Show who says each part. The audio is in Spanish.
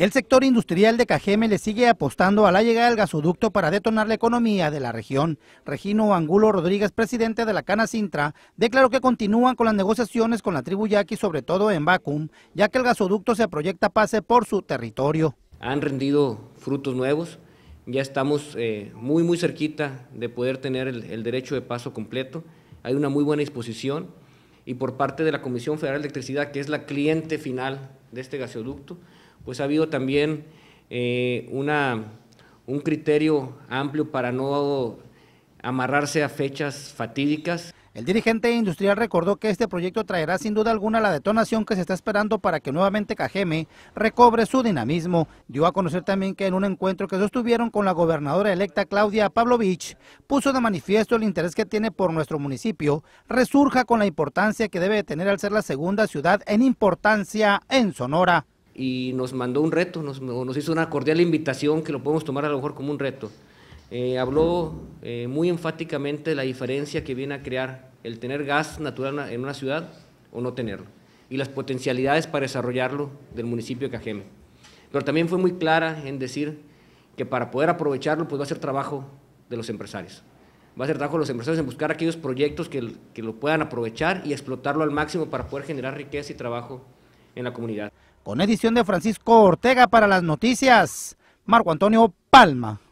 Speaker 1: El sector industrial de Cajeme le sigue apostando a la llegada del gasoducto para detonar la economía de la región. Regino Angulo Rodríguez, presidente de la Cana Sintra, declaró que continúan con las negociaciones con la tribu yaqui, sobre todo en Bacum, ya que el gasoducto se proyecta pase por su territorio.
Speaker 2: Han rendido frutos nuevos, ya estamos eh, muy muy cerquita de poder tener el, el derecho de paso completo, hay una muy buena disposición y por parte de la Comisión Federal de Electricidad, que es la cliente final de este gasoducto, pues ha habido también eh, una, un criterio amplio para no amarrarse a fechas fatídicas. El dirigente
Speaker 1: industrial recordó que este proyecto traerá sin duda alguna la detonación que se está esperando para que nuevamente Cajeme recobre su dinamismo. Dio a conocer también que en un encuentro que sostuvieron con la gobernadora electa Claudia Pavlovich, puso de manifiesto el interés que tiene por nuestro municipio, resurja con la importancia que debe tener al ser la segunda ciudad en importancia en Sonora.
Speaker 2: Y nos mandó un reto, nos, hizo una cordial invitación que lo podemos tomar a lo mejor como un reto. Eh, habló eh, muy enfáticamente la diferencia que viene a crear el tener gas natural en una ciudad o no tenerlo y las potencialidades para desarrollarlo del municipio de Cajeme. Pero también fue muy clara en decir que para poder aprovecharlo pues va a ser trabajo de los empresarios. Va a ser trabajo de los empresarios en buscar aquellos proyectos que, que lo puedan aprovechar y explotarlo al máximo para poder generar riqueza y trabajo en la comunidad. Con
Speaker 1: edición de Francisco Ortega para las noticias, Marco Antonio Palma.